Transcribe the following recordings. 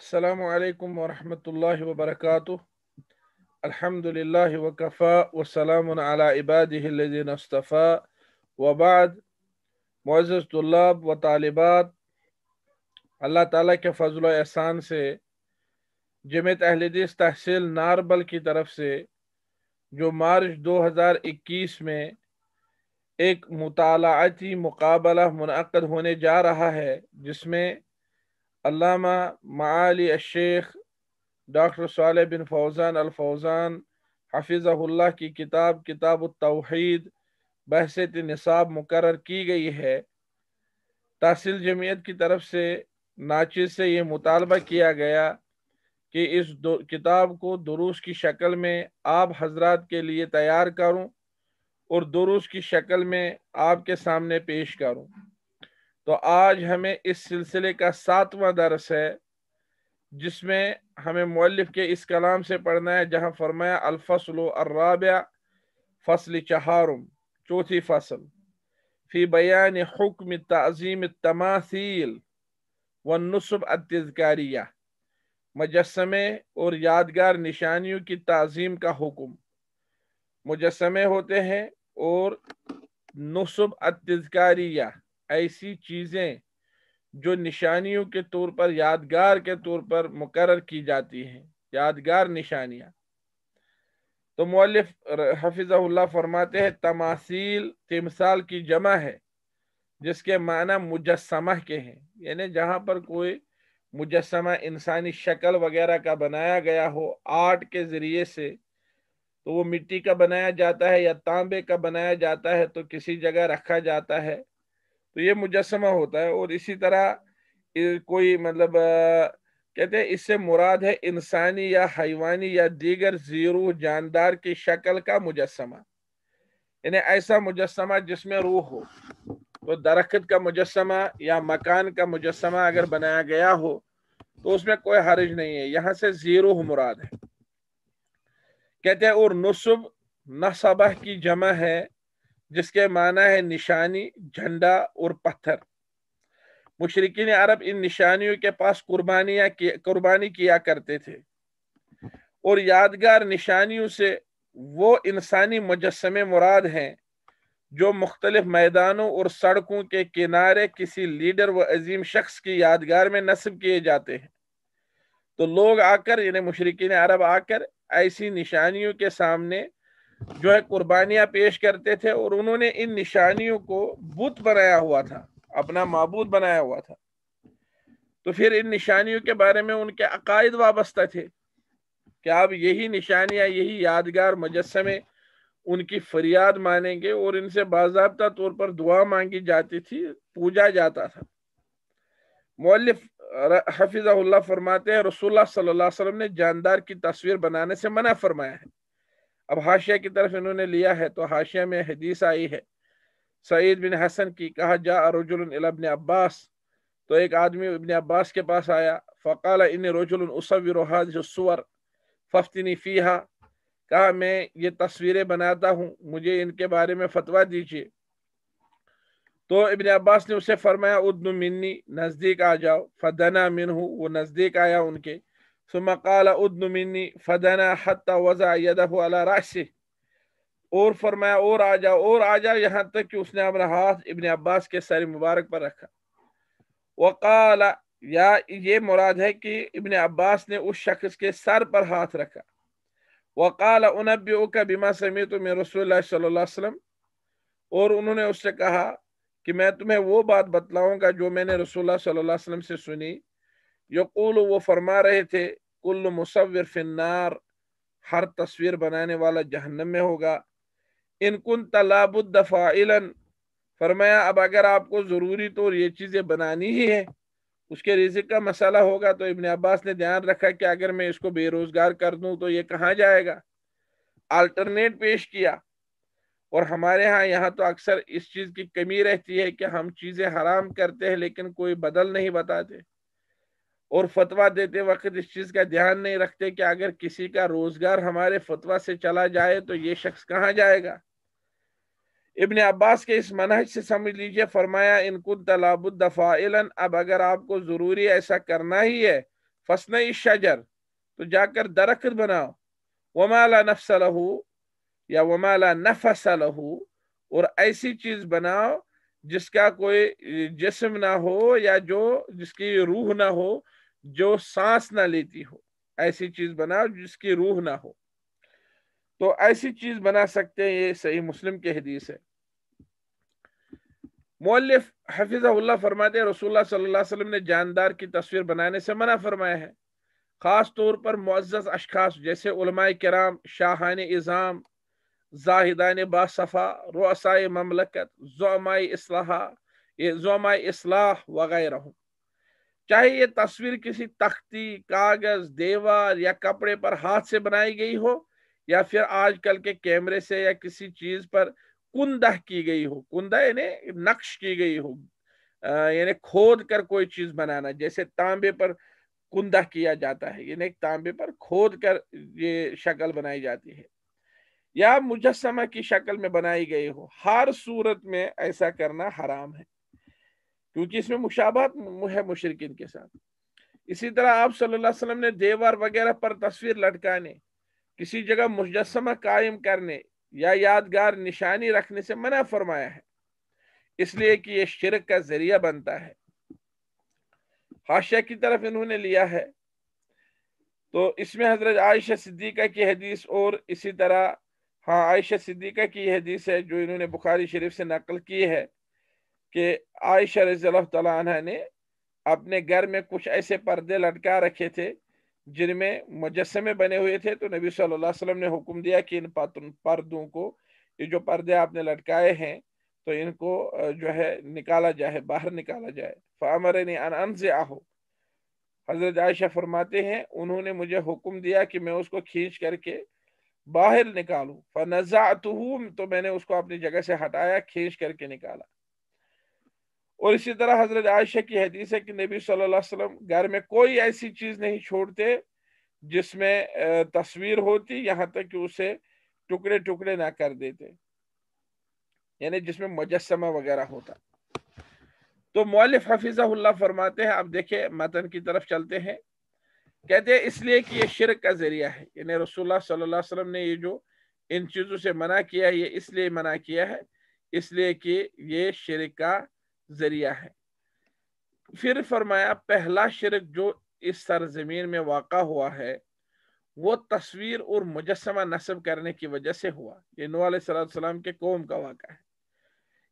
السلام عليكم ورحمة الله وبركاته الحمد لله وكفى وسلام على عباده الذين اصطفى وبعد معزز طلاب व तालिबात अल्लाह ताला के फजल एहसान से जमत अहलदीस तहसील नारबल की तरफ से जो मार्च 2021 में एक मुतालाती मुकाबला मुनद होने जा रहा है जिसमें अल्लामा माली अशेख डॉक्टर साल बिन फौज़ान अलफौज़ान हफिज़ल्ला की किताब किताब तोहैद बहसत नसाब मुकर की गई है तहसील जमीयत की तरफ से नाचिज से ये मुतालबा किया गया कि इस किताब को दुरुस् की शक्ल में आप हजरात के लिए तैयार करूँ और दुरुस् की शक्ल में आपके सामने पेश करूँ तो आज हमें इस सिलसिले का सातवां दरस है जिसमें हमें मौलफ के इस कलाम से पढ़ना है जहाँ फरमाया अलफसल अर्राबिया फसल चहारम चौथी फसल फ़ी बयान हुक्म तज़ीम तमासील व नसब अतज़कारिया मुजस्मे और यादगार निशानियों की तज़ीम का हुक्म मुजस्मे होते हैं और नसब अतज़कारिया ऐसी चीज़ें जो निशानियों के तौर पर यादगार के तौर पर मुकर की जाती हैं यादगार निशानियाँ तो मौलफ हफिज़ल्ला फरमाते हैं तमासील तमसाल की जमा है जिसके माना मुजस्मा के हैं यानी जहाँ पर कोई मुजस्मा इंसानी शक्ल वगैरह का बनाया गया हो आर्ट के ज़रिए से तो वो मिट्टी का बनाया जाता है या तांबे का बनाया जाता है तो किसी जगह रखा जाता है तो ये मुजस्मा होता है और इसी तरह कोई मतलब कहते हैं इससे मुराद है इंसानी या हैवानी या दीगर जीरो जानदार की शक्ल का मुजस्मा यानी ऐसा मुजस्मा जिसमें रूह हो तो दरख्त का मुजस्मा या मकान का मुजस्मा अगर बनाया गया हो तो उसमें कोई हर्ज नहीं है यहाँ से जीरो मुराद है कहते हैं और नसब नसबह की जमा है जिसके माना है निशानी झंडा और पत्थर मुशरकिन अरब इन निशानियों के पास कुर्बानियाँ कुर्बानी किया करते थे और यादगार निशानियों से वो इंसानी मुजस्मे मुराद हैं जो मुख्तलिफ मैदानों और सड़कों के किनारे किसी लीडर व अजीम शख्स की यादगार में नस्ब किए जाते हैं तो लोग आकर यानी मुशरकिन अरब आकर ऐसी निशानियों के सामने जो है कुर्बानियां पेश करते थे और उन्होंने इन निशानियों को बुत बनाया हुआ था अपना मबूद बनाया हुआ था तो फिर इन निशानियों के बारे में उनके अकायद वाबस्ता थे कि आप यही निशानियाँ यही यादगार मुजस्मे उनकी फरियाद मानेंगे और इनसे बाबा तौर पर दुआ मांगी जाती थी पूजा जाता था मौलिफ हफिज़ा फरमाते हैं रसोल्ला सल्लाम ने जानदार की तस्वीर बनाने से मना फरमाया है अब हाशिया की तरफ इन्होंने लिया है तो हाशिया में हदीस आई है सईद बिन हसन की कहा जा रजुलबन अब्बास तो एक आदमी इबन अब्बास के पास आया फ़काल इन रजुलसवर फ़फ्तनी फ़ीहा कहा मैं ये तस्वीरें बनाता हूँ मुझे इनके बारे में फतवा दीजिए तो इबन अब्बास ने उसे फरमाया उद्दुमिन्नी मिन्नी नज़दीक आ जाओ फदना मिन वो नज़दीक आया उनके सुम काल उदन मिनी फदना हत्ता वज़ा यदह अला राशे और फरमाया और आ जाओ और आ जाओ यहाँ तक कि उसने अपना हाथ इबन अब्बास के सर मुबारक पर रखा वकाला या ये मुराद है कि इबन अब्बास ने उस शख्स के सर पर हाथ रखा वकाल उनबी का बीमा समी तुम्हें रसोल्ला वसलम और उन्होंने उससे कहा कि मैं तुम्हें वो बात बतलाऊंगा जो मैंने रसोल्ला वसलम से सुनी यकूल वो फरमा रहे थे कुल मुसविर फिनार हर तस्वीर बनाने वाला जहन्नम में होगा इनकुन तलाबुद्द फरमाया अब अगर आपको ज़रूरी तो ये चीज़ें बनानी ही है उसके रिजिक का मसला होगा तो इबन अब्बास ने ध्यान रखा कि अगर मैं इसको बेरोज़गार कर दूं तो ये कहाँ जाएगा अल्टरनेट पेश किया और हमारे यहाँ यहाँ तो अक्सर इस चीज़ की कमी रहती है कि हम चीज़ें हराम करते हैं लेकिन कोई बदल नहीं बताते और फतवा देते वक्त इस चीज़ का ध्यान नहीं रखते कि अगर किसी का रोजगार हमारे फतवा से चला जाए तो ये शख्स कहाँ जाएगा इबन अब्बास के इस मनहज से समझ लीजिए फरमाया इनकुन तलाबुद्दफ़ाइलन अब अगर आपको ज़रूरी ऐसा करना ही है फसनई शजर तो जाकर दरख्त बनाओ वमाला नफ्स या वमाला नफस और ऐसी चीज़ बनाओ जिसका कोई जिसम ना हो या जो जिसकी रूह ना हो जो सांस ना लेती हो ऐसी चीज बनाओ जिसकी रूह ना हो तो ऐसी चीज बना सकते हैं ये सही मुस्लिम के हदीस है मौलफ हफिज फरमाते रसूल ने जानदार की तस्वीर बनाने से मना फरमाया है ख़ास तौर पर मुआज़ अशखास जैसे उलमाए कराम शाहान इज़ाम जाहिदान बासफ़ा रोसाई ममलकत जोमाई इसलाहा जोमाई इसलाह वगैरह चाहे ये तस्वीर किसी तख्ती कागज देवार या कपड़े पर हाथ से बनाई गई हो या फिर आजकल के कैमरे से या किसी चीज पर कुंदह की गई हो कुंदा यानी नक्श की गई हो यानी खोद कर कोई चीज बनाना जैसे तांबे पर कुंदा किया जाता है यानी तांबे पर खोद कर ये शक्ल बनाई जाती है या मुजस्मा की शक्ल में बनाई गई हो हर सूरत में ऐसा करना हराम है क्योंकि इसमें मुशाबत है मुशरकिन के साथ इसी तरह आप सल्लाम ने देवर वगैरह पर तस्वीर लटकाने किसी जगह मुजस्मा कायम करने या यादगार निशानी रखने से मना फरमाया है इसलिए कि यह शिरक का जरिया बनता है हाशिया की तरफ इन्होंने लिया है तो इसमें हजरत आयशा सिद्दीका की हदीस और इसी तरह हाँ आयशा सिद्दीका की हदीस है जो इन्होंने बुखारी शरीफ से नकल की है कि आयशा रज़ी ने अपने घर में कुछ ऐसे पर्दे लटका रखे थे जिनमें मुजस्मे बने हुए थे तो नबी सल्लल्लाहु अलैहि वसल्लम ने हुक्म दिया कि इन पर्दों को ये जो पर्दे आपने लटकाए हैं तो इनको जो है निकाला जाए बाहर निकाला जाए ने अन से आहो हज़रत आयशा फरमाते हैं उन्होंने मुझे हुक्म दिया कि मैं उसको खींच करके बाहर निकालूँ फनज़ा तो मैंने उसको अपनी जगह से हटाया खींच करके निकाला और इसी तरह हजरत आयशा की हदीस है कि नबी सल्लल्लाहु अलैहि वसल्लम घर में कोई ऐसी चीज़ नहीं छोड़ते जिसमें तस्वीर होती यहाँ तक कि उसे टुकड़े टुकड़े ना कर देते यानी जिसमें मुजस्मा वगैरह होता तो मौलिफ हफिज़ा फरमाते हैं आप देखें मतन की तरफ चलते हैं कहते हैं इसलिए कि ये शिरक का ज़रिया है यानी रसुल्ला सल्लल्लाहु अलैहि वसल्लम ने ये जो इन चीज़ों से मना किया ये इसलिए मना किया है इसलिए कि ये शिरक का जरिया है फिर फरमाया पहला शिरक जो इस सरजमीन में वाक़ हुआ है वो तस्वीर और मुजस्मा नस्ब करने की वजह से हुआ ये नू सलाम के कौम का वाक़ है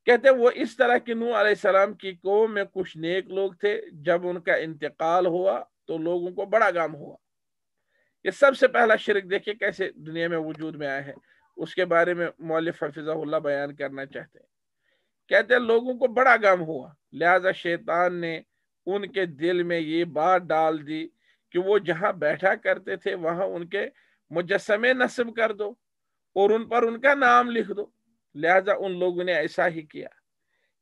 कहते वो इस तरह की नू सलाम की कौम में कुछ नेक लोग थे जब उनका इंतकाल हुआ तो लोगों को बड़ा गाम हुआ ये सबसे पहला शिरक देखिए कैसे दुनिया में वजूद में आया है उसके बारे में मौलिक हफिज़ा बयान करना चाहते हैं कहते लोगों को बड़ा गम हुआ लिहाजा शैतान ने उनके दिल में ये बात डाल दी कि वो जहाँ बैठा करते थे वहां उनके मुजस्मे नस्ब कर दो और उन पर उनका नाम लिख दो लिहाजा उन लोगों ने ऐसा ही किया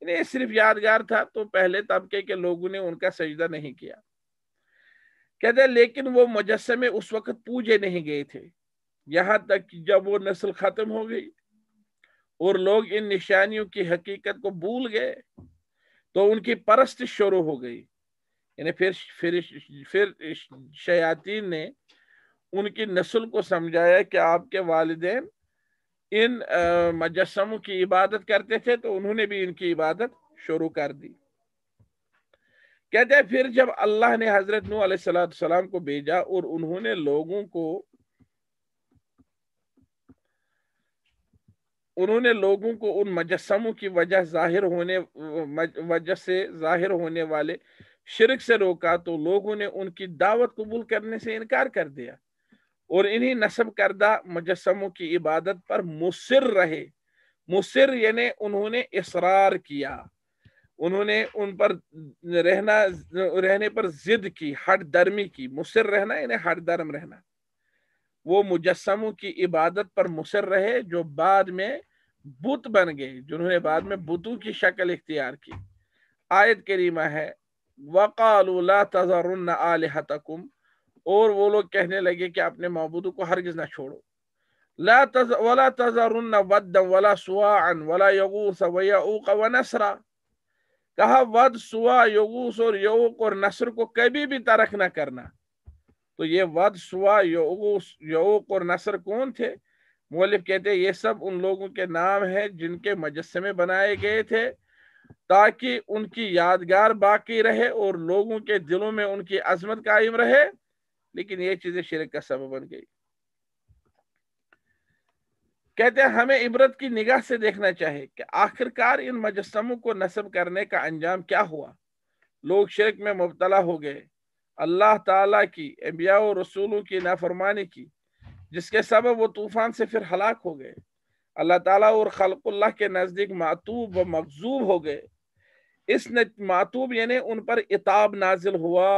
इन्हें सिर्फ यादगार था तो पहले तबके के लोगों ने उनका सजदा नहीं किया कहते लेकिन वो मुजस्मे उस वक्त पूजे नहीं गए थे यहां तक जब वो नस्ल खत्म हो गई और लोग इन निशानियों की हकीकत को भूल गए तो उनकी परस्त शुरू हो गई यानी फिर फिर फिर शयातीन ने उनकी नस्ल को समझाया कि आपके वालदे इन मजस्मों की इबादत करते थे तो उन्होंने भी इनकी इबादत शुरू कर दी कहते हैं फिर जब अल्लाह ने हजरत नू सलाम को भेजा और उन्होंने लोगों को उन्होंने लोगों को उन मजस्मों की वजह जाहिर होने वजह से जाहिर होने वाले शिरक से रोका तो लोगों ने उनकी दावत कबूल करने से इनकार कर दिया और इन्हीं नस्ब करदा मुजस्मों की इबादत पर मुसर रहे मुसर यानी उन्होंने इसरार किया उन्होंने उन पर रहना रहने पर जिद की हट दर्मी की मुसर रहना यानी हट दर्म रहना वो मुजस्मों की इबादत पर मुसर रहे जो बाद में बुत बन गए जिन्होंने बाद में बुतों की शक्ल इख्तियार की आयत करीमा है वक़ाला आलहतकुम और वो लोग कहने लगे कि अपने मबूदों को हरगज ना छोड़ो ला तज वला तजरन वला वला कहा वद सुआ यगूस और यूक और नसर को कभी भी तरक ना करना तो ये वद सुआ यूक और नसर कौन थे मोलिफ कहते ये सब उन लोगों के नाम है जिनके मजस्मे बनाए गए थे ताकि उनकी यादगार बाकी रहे और लोगों के दिलों में उनकी अजमत कायम रहे लेकिन ये चीजें शिरक का सब बन गई कहते हैं हमें इबरत की निगाह से देखना चाहिए कि आखिरकार इन मजस्मों को नस्ब करने का अंजाम क्या हुआ लोग शिरक में मुबतला हो गए अल्लाह ताला की अम्बिया और रसूलों की नाफरमानी की जिसके सबब वो तूफ़ान से फिर हलाक हो गए अल्लाह ताला और खलकुल्ला के नज़दीक मातूब व मकजूब हो गए इस मातूब यानी उन पर इताब नाजिल हुआ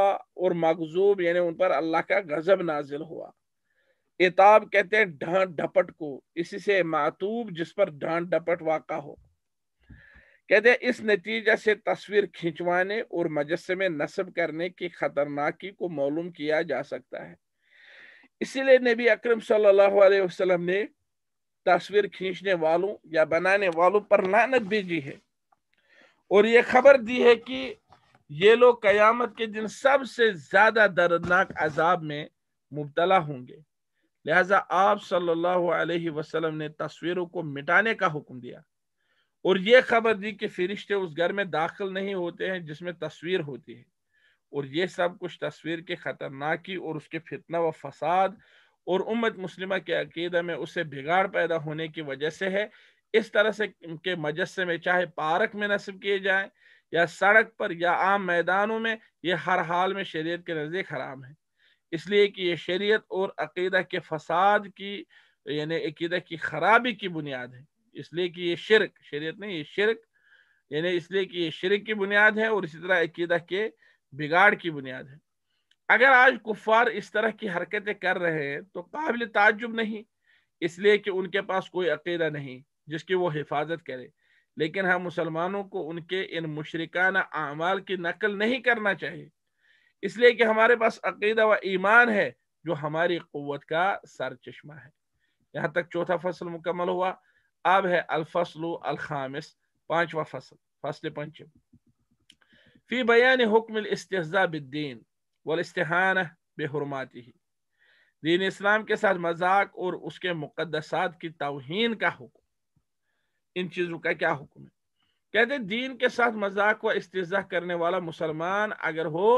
और मकजूब यानी उन पर अल्लाह का गजब नाजिल हुआ इताब कहते हैं ढांट डपट को इसी से मातूब जिस पर ढांट डपट वाक़ा हो कहते इस नतीजे से तस्वीर खिंचवाने और मजस्मे नस्ब करने की खतरनाकी को मालूम किया जा सकता है इसीलिए नबी अक्रम सल्लल्लाहु ने तस्वीर खींचने वालों या बनाने वालों पर लानत भेजी है और ये खबर दी है कि ये लोग कयामत के दिन सबसे ज्यादा दर्दनाक अजाब में मुबतला होंगे लिहाजा आप सल्लल्लाहु अलैहि वसल्लम ने तस्वीरों को मिटाने का हुक्म दिया और ये खबर दी कि फिरिश्ते उस घर में दाखिल नहीं होते हैं जिसमें तस्वीर होती है और ये सब कुछ तस्वीर के खतरनाकी और उसके फितना व फसाद और उम्मत मुस्लिमा के अकीदा में उससे बिगाड़ पैदा होने की वजह से है इस तरह से के मजस्से में चाहे पार्क में नस्ब किए जाए या सड़क पर या आम मैदानों में ये हर हाल में शरीयत के नज़दीक हराम है इसलिए कि ये शरीयत और अकीदा के फसाद की यानी अकीदा की खराबी की बुनियाद है इसलिए कि ये शिरक शरीयत नहीं ये शिरक यानी इसलिए कि ये शिरक की बुनियाद है और इसी तरह अकीदा के बिगाड़ की बुनियाद है अगर आज कुफार इस तरह की हरकतें कर रहे हैं तो काबिल ताजुब नहीं इसलिए कि उनके पास कोई अकीदा नहीं जिसकी वो हिफाजत करे लेकिन हम मुसलमानों को उनके इन मुशरकाना अमाल की नकल नहीं करना चाहिए इसलिए कि हमारे पास अकीदा व ईमान है जो हमारी क़वत का सर चश्मा है यहाँ तक चौथा फसल मुकम्मल हुआ अब है अलफसल अलखामिस पांचवा फसल फसल पंचम फी बयान हुक्म इस्तेजा बिद्दीन इस्तेहान बेहरमाती ही दीन इस्लाम के साथ मजाक और उसके मुकदसात की तोहन का हुक्म इन चीज़ों का क्या हुक्म है कहते दीन के साथ मजाक व इस्तेजा करने वाला मुसलमान अगर हो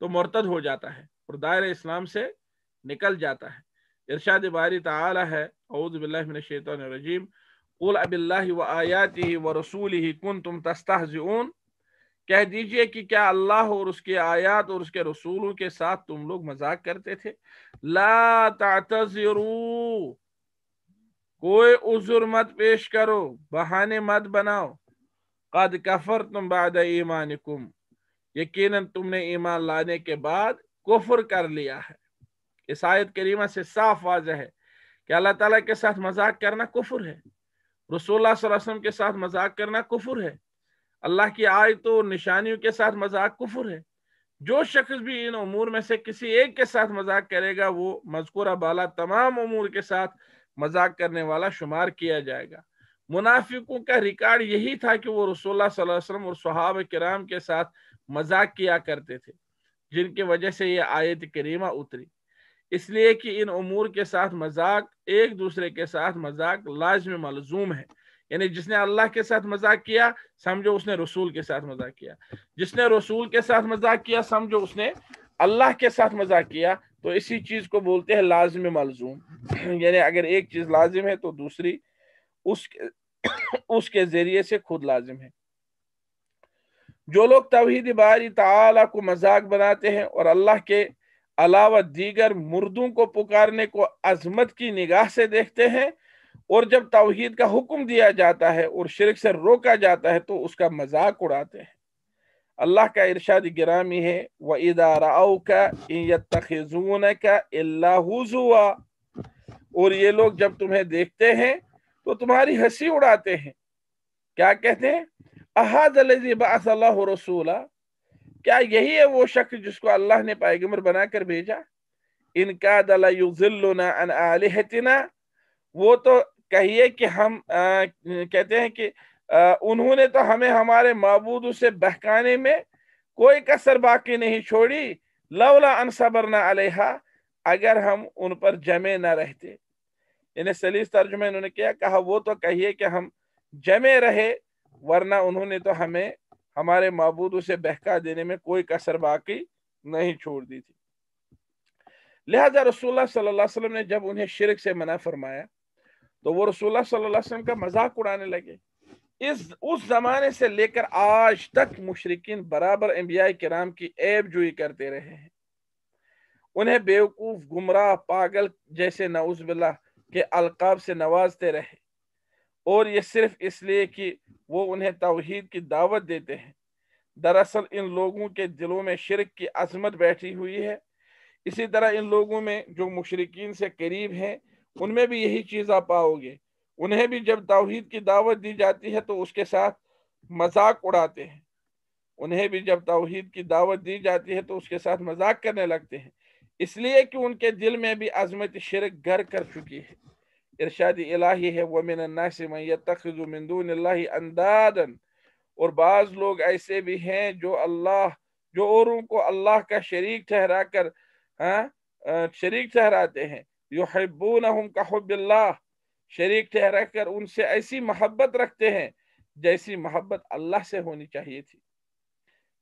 तो मरतद हो जाता है और दायर इस्लाम से निकल जाता है इरशाद बारी तला है अउज़बिल्लिमिनशैतरजीम कुल अबिल्लाह व आयात व रसूल ही कन तुम तस्तहजून कह दीजिए कि क्या अल्लाह और उसके आयात और उसके रसूलों के साथ तुम लोग मजाक करते थे ला तातजरू कोई उजुर मत पेश करो बहाने मत बनाओ कद कफर तुम बाद ईमान कुम यकीन तुमने ईमान लाने के बाद कुफर कर लिया है इस आयत करीमा से साफ वाज है कि अल्लाह ताला के साथ मजाक करना कुफर है रसोल्ला वसम के साथ मजाक करना कुफुर है अल्लाह की आय तो निशानियों के साथ मजाक कुफुर है जो शख्स भी इन अमूर में से किसी एक के साथ मजाक करेगा वो मजकूरा बाला तमाम अमूर के साथ मजाक करने वाला शुमार किया जाएगा मुनाफिकों का रिकॉर्ड यही था कि वो रसोल्ला वसम और सुहाब कराम के साथ मजाक किया करते थे जिनके वजह से ये आयत करीमा उतरी इसलिए कि इन उमूर के साथ मजाक एक दूसरे के साथ मजाक लाजम मलजूम है यानी जिसने अल्लाह के साथ मजाक किया समझो उसने रसूल के साथ मजाक किया जिसने रसूल के साथ मजाक किया समझो उसने अल्लाह के साथ मजाक किया तो इसी चीज को बोलते हैं लाजम मलजूम यानी अगर एक चीज लाजिम है तो दूसरी उसके उसके जरिए से खुद लाजिम है जो लोग तवहीद बारी तला को मजाक बनाते हैं और अल्लाह के अलावा दीगर मुर्दों को पुकारने को अजमत की निगाह से देखते हैं और जब तोहहीद का हुक्म दिया जाता है और शिरक से रोका जाता है तो उसका मजाक उड़ाते हैं अल्लाह का इरशाद गिरामी है व इदाराओ का तखजून का अल्लाहुआ और ये लोग जब तुम्हें देखते हैं तो तुम्हारी हंसी उड़ाते हैं क्या कहते हैं अहाद रसूला क्या यही है वो शख्स जिसको अल्लाह ने पैगम्बर बनाकर भेजा इनका दला वो तो कहिए कि हम आ, कहते हैं कि आ, उन्होंने तो हमें हमारे मबूद से बहकाने में कोई कसर बाकी नहीं छोड़ी लवला अनसबर अलहा अगर हम उन पर जमे ना रहते इन्हें सलीस तर्जुमा इन्होंने क्या कहा वो तो कहिए कि हम जमे रहे वरना उन्होंने तो हमें हमारे मबूद उसे बहका देने में कोई कसर बाकी नहीं छोड़ दी थी लिहाजा रसूलुल्लाह ने जब उन्हें शिरक से मना फरमाया तो वो रसूलुल्लाह का मजाक उड़ाने लगे इस उस जमाने से लेकर आज तक मुशरकिन बराबर एम्बिया के नाम की ऐब जुई करते रहे हैं उन्हें बेवकूफ गुमराह पागल जैसे नउजबिल्ला के अलकाब से नवाजते रहे और ये सिर्फ इसलिए कि वो उन्हें तोहद की दावत देते हैं दरअसल इन लोगों के दिलों में शिरक की अजमत बैठी हुई है इसी तरह इन लोगों में जो मुशरकिन से करीब हैं उनमें भी यही चीज़ आप पाओगे उन्हें भी जब तोहद की दावत दी जाती है तो उसके साथ मजाक उड़ाते हैं उन्हें भी जब तोहद की दावत दी जाती है तो उसके साथ मजाक करने लगते हैं इसलिए कि उनके दिल में भी अजमत शिरक घर कर चुकी है इरशाद इलाही है वो मिन नासी मन यतखिजु मिन दून यतखजुमिन अंदादन और बाज़ लोग ऐसे भी हैं जो अल्लाह जो औरों को अल्लाह का शरीक ठहरा कर शरीक ठहराते हैं युहिब्बूनहुम हम कहबिल्ला शरीक ठहरा कर उनसे ऐसी मोहब्बत रखते हैं जैसी मोहब्बत अल्लाह से होनी चाहिए थी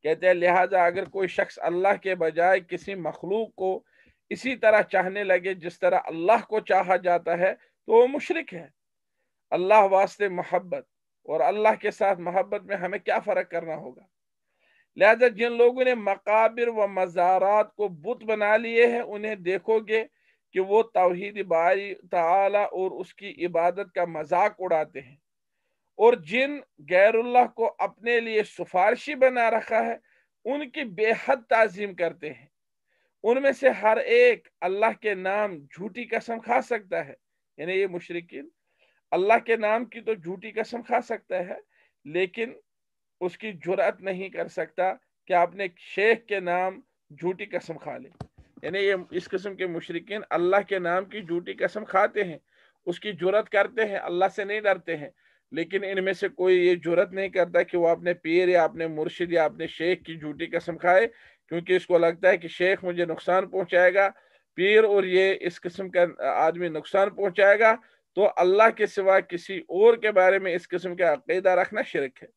कहते हैं लिहाजा अगर कोई शख्स अल्लाह के बजाय किसी मखलूक को इसी तरह चाहने लगे जिस तरह अल्लाह को चाहा जाता है तो वो मुशरक है अल्लाह वास्ते मोहब्बत और अल्लाह के साथ मोहब्बत में हमें क्या फ़र्क करना होगा लिहाजा जिन लोगों ने मकाबिर व मज़ारात को बुत बना लिए हैं उन्हें देखोगे कि वो तोहद बारी तला और उसकी इबादत का मजाक उड़ाते हैं और जिन गैरुल्लाह को अपने लिए सिफारशी बना रखा है उनकी बेहद तज़ीम करते हैं उनमें से हर एक अल्लाह के नाम झूठी कसम खा सकता है यानी ये मुशरकिन अल्लाह के नाम की तो झूठी कसम खा सकता है लेकिन उसकी जुरात नहीं कर सकता कि आपने शेख के नाम झूठी कसम खा ले यानी ये इस किस्म के मुशरकिन अल्लाह के नाम की झूठी कसम खाते हैं उसकी जुरत करते हैं अल्लाह से नहीं डरते हैं लेकिन इनमें से कोई ये जुरत नहीं करता कि वो अपने पीर या अपने मुर्शिद या अपने शेख की झूठी कसम खाए क्योंकि इसको लगता है कि शेख मुझे नुकसान पहुंचाएगा पीर और ये इस किस्म का आदमी नुकसान पहुंचाएगा तो अल्लाह के सिवा किसी और के बारे में इस किस्म का अकैदा रखना शिरक है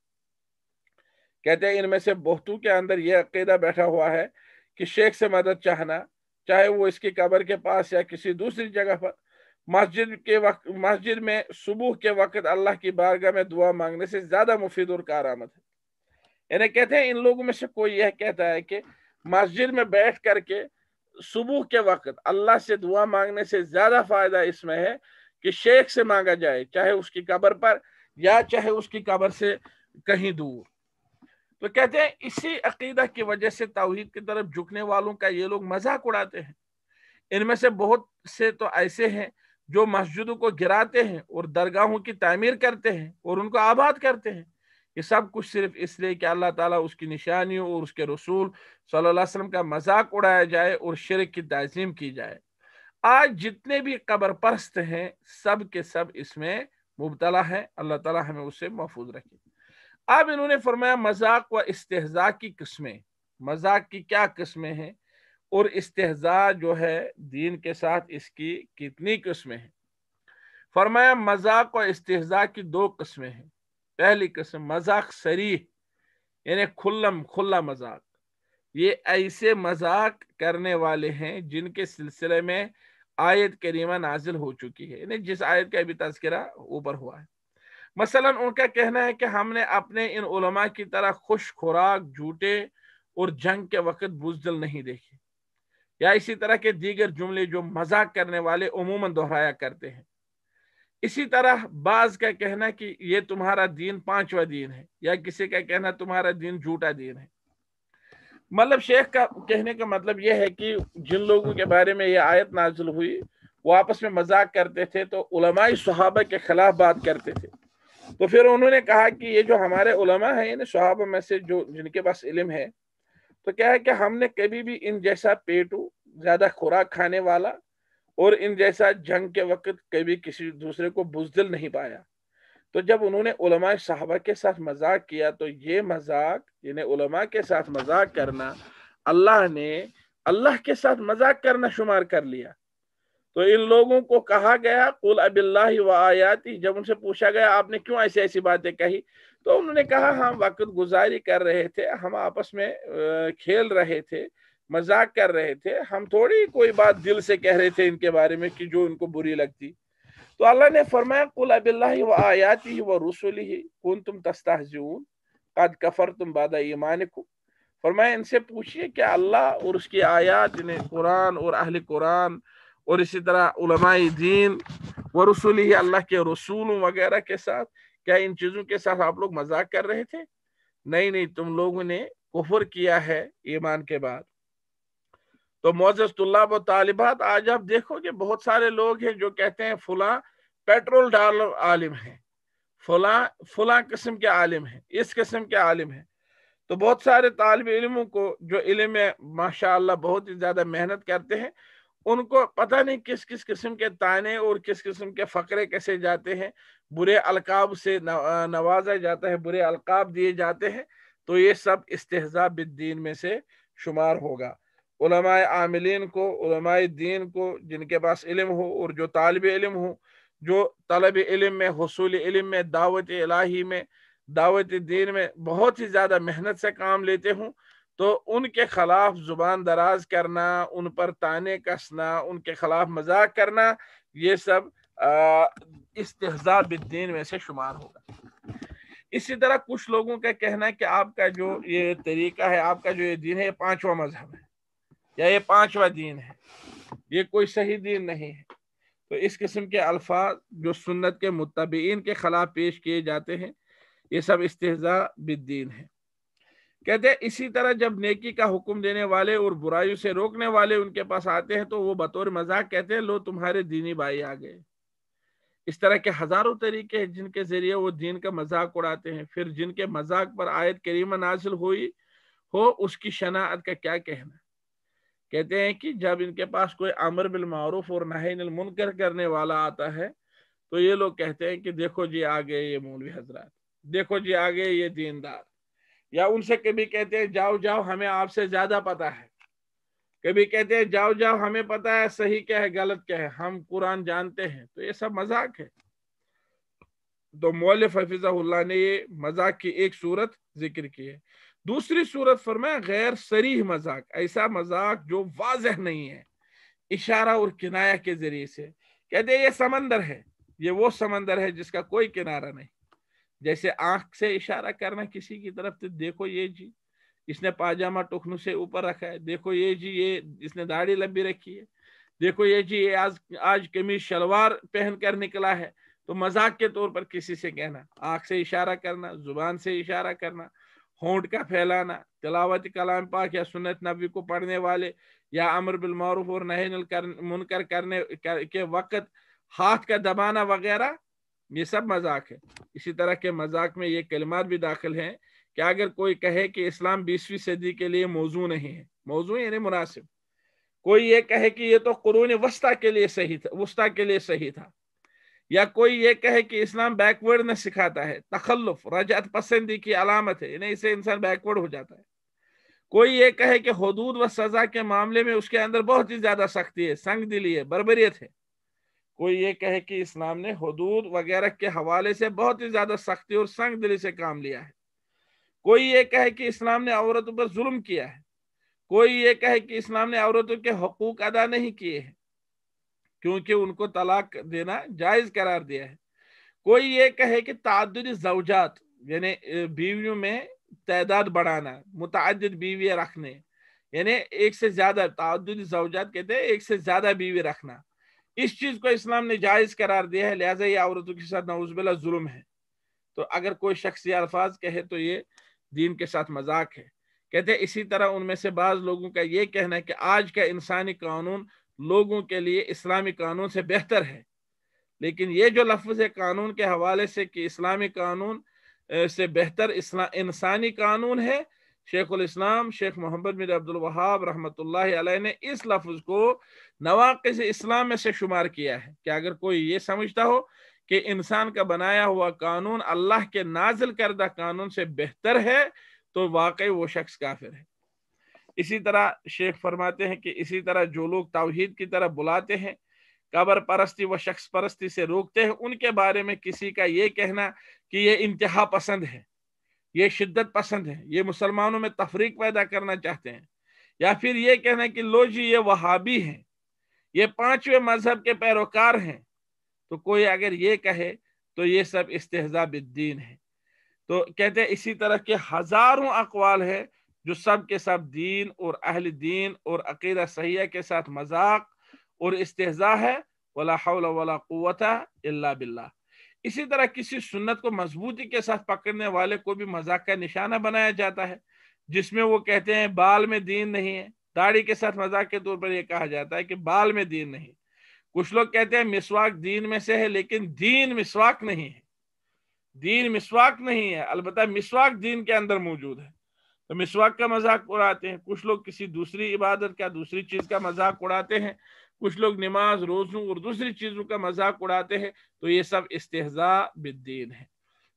कहते हैं इनमें से बहतू के अंदर यह अकैदा बैठा हुआ है कि शेख से मदद चाहना चाहे वो इसकी कबर के पास या किसी दूसरी जगह पर मस्जिद के वक्त मस्जिद में सुबह के वक्त अल्लाह की बारगाह में दुआ मांगने से ज़्यादा मुफीद और कारामद है इन्हें कहते हैं इन लोगों में से कोई यह कहता है कि मस्जिद में बैठ करके सुबह के वक्त अल्लाह से दुआ मांगने से ज्यादा फायदा इसमें है कि शेख से मांगा जाए चाहे उसकी कब्र पर या चाहे उसकी कब्र से कहीं दूर तो कहते हैं इसी अकीदा की वजह से तोहहीद की तरफ झुकने वालों का ये लोग मजाक उड़ाते हैं इनमें से बहुत से तो ऐसे हैं जो मस्जिदों को गिराते हैं और दरगाहों की तमीर करते हैं और उनको आबाद करते हैं ये सब कुछ सिर्फ इसलिए कि अल्लाह ताला उसकी निशानियों और उसके रसूल सल्लल्लाहु अलैहि वसल्लम का मजाक उड़ाया जाए और शिरक की तज़ीम की जाए आज जितने भी कबर परस्त हैं सब के सब इसमें मुबतला है अल्लाह ताला हमें उसे महफूज रखे अब इन्होंने फरमाया मजाक व इस्तेजा की किस्में मजाक की क्या किस्में हैं और इस्तेजा जो है दीन के साथ इसकी कितनी किस्में हैं फरमाया मजाक और इस्तेजा की दो किस्में हैं पहली कस्म मजाक सरी यानी खुल्लम खुला मजाक ये ऐसे मजाक करने वाले हैं जिनके सिलसिले में आयत करीमा नाजिल हो चुकी है यानी जिस आयत का अभी तस्करा ऊपर हुआ है मसलन उनका कहना है कि हमने अपने इन उलमा की तरह खुश खुराक झूठे और जंग के वक़्त बुजदल नहीं देखे या इसी तरह के दीगर जुमले जो मजाक करने वाले उमूमन दोहराया करते हैं इसी तरह बाज का कहना कि ये तुम्हारा दीन पांचवा दीन है या किसी का कहना तुम्हारा दीन झूठा दीन है मतलब शेख का कहने का मतलब यह है कि जिन लोगों के बारे में यह आयत नाजुल हुई वो आपस में मजाक करते थे तो उलमाई सहाबा के खिलाफ बात करते थे तो फिर उन्होंने कहा कि ये जो हमारे उलमा है यानी सहाबा में से जो जिनके पास इलम है तो क्या है कि हमने कभी भी इन जैसा पेटू ज्यादा खुराक खाने वाला और इन जैसा जंग के वक्त कभी किसी दूसरे को बुजदिल नहीं पाया तो जब उन्होंने उलमा साहबा के साथ मजाक किया तो ये मजाक इन्हें उलमा के साथ मजाक करना अल्लाह ने अल्लाह के साथ मजाक करना शुमार कर लिया तो इन लोगों को कहा गया कुल अबिल्ला व आयाती जब उनसे पूछा गया आपने क्यों ऐसी ऐसी बातें कही तो उन्होंने कहा हम वक्त गुजारी कर रहे थे हम आपस में खेल रहे थे मजाक कर रहे थे हम थोड़ी कोई बात दिल से कह रहे थे इनके बारे में कि जो इनको बुरी लगती तो अल्लाह ने फरमाया कुल अबिल्लाही व आयाती व रसुल ही कौन तुम तस्ताजून कद कफर तुम बादा ईमान को फरमाया इनसे पूछिए कि अल्लाह और उसकी आयात इन्हें कुरान और अहल कुरान और इसी तरह उलमाई दीन व रसूल अल्लाह के रसूल वगैरह के साथ क्या इन चीज़ों के साथ आप लोग मजाक कर रहे थे नहीं नहीं तुम लोगों ने कुफर किया है ईमान के बाद तो मोजस तुल्लाब और तालिबात आज आप देखोगे बहुत सारे लोग हैं जो कहते हैं फुला पेट्रोल डालर आलिम है फुला फुला किस्म के आलिम है इस किस्म के आलिम है तो बहुत सारे तालब इलमों को जो इलम माशा बहुत ही ज़्यादा मेहनत करते हैं उनको पता नहीं किस किस किस्म के ताने और किस किस्म के फ़करे कैसे जाते हैं बुरे अलकाब से नवाजा जाता है बुरे अलकाब दिए जाते हैं तो ये सब इस्तेजा बिद्दीन में से शुमार होगा उलमाए आमिलीन को उलमाए दीन को जिनके पास इलम हो और जो तालब इलम हो जो तलब इलम में हसूल इलम में दावत इलाही में दावत दीन में बहुत ही ज़्यादा मेहनत से काम लेते हों तो उनके खिलाफ ज़ुबान दराज करना उन पर ताने कसना उनके खिलाफ मजाक करना ये सब इस्तेजा दीन में से शुमार होगा इसी तरह कुछ लोगों का कहना है कि आपका जो ये तरीका है आपका जो ये दीन है ये पाँचवा मजहब है या ये पांचवा दीन है ये कोई सही दिन नहीं है तो इस किस्म के अल्फाज जो सुन्नत के मुतबीन के खिलाफ पेश किए जाते हैं ये सब इस्तेजा बिद्दीन है कहते हैं इसी तरह जब नेकी का हुक्म देने वाले और बुराई से रोकने वाले उनके पास आते हैं तो वो बतौर मजाक कहते हैं लो तुम्हारे दीनी भाई आ गए इस तरह के हजारों तरीके हैं जिनके जरिए वो दीन का मजाक उड़ाते हैं फिर जिनके मजाक पर आयत करीमा नाजिल हुई हो उसकी शनात का क्या कहना कहते हैं कि जब इनके पास कोई अमर बिल मारूफ और नहन मुनकर करने वाला आता है तो ये लोग कहते हैं कि देखो जी आ गए ये मौलवी हजरत देखो जी आ गए ये दीनदार या उनसे कभी कहते हैं जाओ जाओ हमें आपसे ज्यादा पता है कभी कहते हैं जाओ जाओ हमें पता है सही क्या है गलत क्या है हम कुरान जानते हैं तो ये सब मजाक है तो मौल हफिजाउल्ला ने ये मजाक की एक सूरत जिक्र की है दूसरी सूरत फरमाया गैर सरीह मजाक ऐसा मजाक जो वाजह नहीं है इशारा और किनाया के जरिए से कहते ये समंदर है ये वो समंदर है जिसका कोई किनारा नहीं जैसे आंख से इशारा करना किसी की तरफ तो देखो ये जी इसने पाजामा टुखनू से ऊपर रखा है देखो ये जी ये इसने दाढ़ी लंबी रखी है देखो ये जी ये आज आज कमीज शलवार पहन कर निकला है तो मजाक के तौर पर किसी से कहना आंख से इशारा करना जुबान से इशारा करना होंठ का फैलाना तिलावत कलाम पाक या सुन्नत नबी को पढ़ने वाले या अमर बिलमारूफ और नहन कर, मुनकर करने कर, के वक़्त हाथ का दबाना वगैरह ये सब मजाक है इसी तरह के मजाक में ये कलमात भी दाखिल हैं कि अगर कोई कहे कि इस्लाम बीसवीं सदी के लिए मौजू नहीं है मौजू यानी मुनासिब कोई ये कहे कि ये तो कुरून वस्ता के लिए सही था वस्ता के लिए सही था या कोई ये कहे कि इस्लाम बैकवर्ड न सिखाता है तखल्लुफ रजत पसंदी की अलामत है इन्हें इसे इंसान बैकवर्ड हो जाता है कोई ये कहे कि हदूद व सजा के मामले में उसके अंदर बहुत ही ज्यादा सख्ती है संग दिली है बरबरीत है कोई ये कहे कि इस्लाम ने हदूद वगैरह के हवाले से बहुत ही ज्यादा सख्ती और संग दिली से काम लिया है कोई ये कहे कि इस्लाम ने औरतों पर जुल्म किया है कोई ये कहे कि इस्लाम ने औरतों के हकूक अदा नहीं किए हैं क्योंकि उनको तलाक देना जायज करार दिया है कोई ये कहे कि तादुद जवजात यानी बीवियों में तादाद बढ़ाना मुतद बीवियाँ रखने यानी एक से ज्यादा तादुद जवजात कहते हैं एक से ज्यादा बीवी रखना इस चीज को इस्लाम ने जायज करार दिया है लिहाजा ये औरतों के साथ नवजबिला जुल्म है तो अगर कोई शख्स ये अल्फाज कहे तो ये दीन के साथ मजाक है कहते इसी तरह उनमें से बाज लोगों का ये कहना है कि आज का इंसानी कानून लोगों के लिए इस्लामी कानून से बेहतर है लेकिन ये जो लफ्ज़ है कानून के हवाले से कि इस्लामी कानून से बेहतर इंसानी कानून है शेख उम शेख मोहम्मद मिर अब्दुलवाहाब रहमत ने इस लफ्ज़ को नवाक़ इस्लाम में से शुमार किया है कि अगर कोई ये समझता हो कि इंसान का बनाया हुआ कानून अल्लाह के नाजिल करदा कानून से बेहतर है तो वाकई वो शख्स काफिर है इसी तरह शेख फरमाते हैं कि इसी तरह जो लोग तोहहीद की तरह बुलाते हैं कबर परस्ती व शख्स परस्ती से रोकते हैं उनके बारे में किसी का ये कहना कि ये इंतहा पसंद है ये शिद्दत पसंद है ये मुसलमानों में तफरीक पैदा करना चाहते हैं या फिर ये कहना कि लो जी ये वहाबी हैं ये पांचवें मजहब के पैरोकार हैं तो कोई अगर ये कहे तो ये सब इस्तेजा बिद्दीन है तो कहते हैं इसी तरह के हजारों अकवाल है जो सब के सब दीन और अहल दीन और अकीदा सहिया के साथ मजाक और इस्तेजा है वला वला इल्ला बिल्ला इसी तरह किसी सुन्नत को मजबूती के साथ पकड़ने वाले को भी मजाक का निशाना बनाया जाता है जिसमें वो कहते हैं बाल में दीन नहीं है दाढ़ी के साथ मजाक के तौर पर यह कहा जाता है कि बाल में दीन नहीं कुछ लोग कहते हैं मिसवाक दीन में से है लेकिन दीन मिसवाक नहीं है दीन मिसवाक नहीं है अलबत्ता मिसवाक दीन के अंदर मौजूद है तो मिसवाक का मजाक उड़ाते हैं कुछ लोग किसी दूसरी इबादत का दूसरी चीज़ का मजाक उड़ाते हैं कुछ लोग नमाज रोजों और दूसरी चीज़ों का मजाक उड़ाते हैं तो ये सब इसतजा बिद्दीन है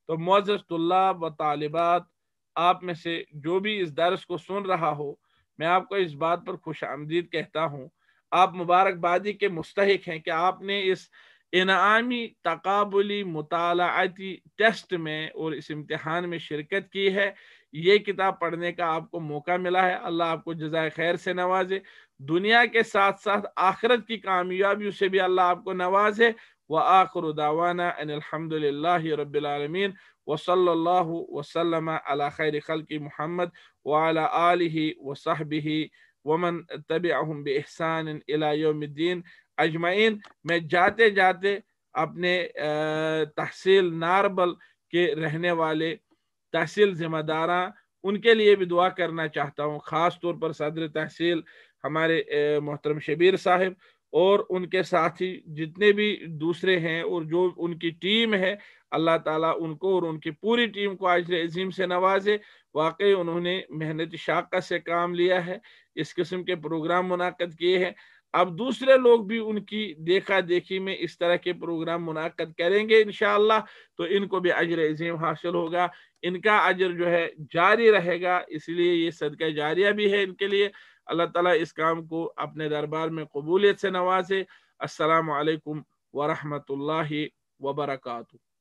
तो मोज़ व तालिबात आप में से जो भी इस दर्स को सुन रहा हो मैं आपको इस बात पर खुश आमदीद कहता हूँ आप मुबारकबादी के मुस्तक हैं कि आपने इस इनामी तकबली मतालती टेस्ट में और इस इम्तहान में शिरकत की है ये किताब पढ़ने का आपको मौका मिला है अल्लाह आपको जजाय खैर से नवाजे दुनिया के साथ साथ आखरत की कामयाबियों से भी अल्लाह आपको नवाजे व आखर उदावाना रबीन रबालमीन वसल्ला अला खैर खल महमद वाला व वसहबी वमन तब अहम बहसान अलायोमद्दीन अजमाइन मैं जाते जाते अपने तहसील नारबल के रहने वाले तहसील जिम्मेदारा उनके लिए भी दुआ करना चाहता हूँ ख़ास तौर पर सदर तहसील हमारे मोहतरम शबीर साहब और उनके साथी जितने भी दूसरे हैं और जो उनकी टीम है अल्लाह ताला उनको और उनकी पूरी टीम को आज अजीम से नवाजे वाकई उन्होंने मेहनत शाकत से काम लिया है इस किस्म के प्रोग्राम मुनद किए हैं अब दूसरे लोग भी उनकी देखा देखी में इस तरह के प्रोग्राम मुनद करेंगे इन तो इनको भी अजर अजीम हासिल होगा इनका अजर जो है जारी रहेगा इसलिए ये सदका जारिया भी है इनके लिए अल्लाह ताला इस काम को अपने दरबार में कबूलियत से नवाजे असलकम वरहमत ला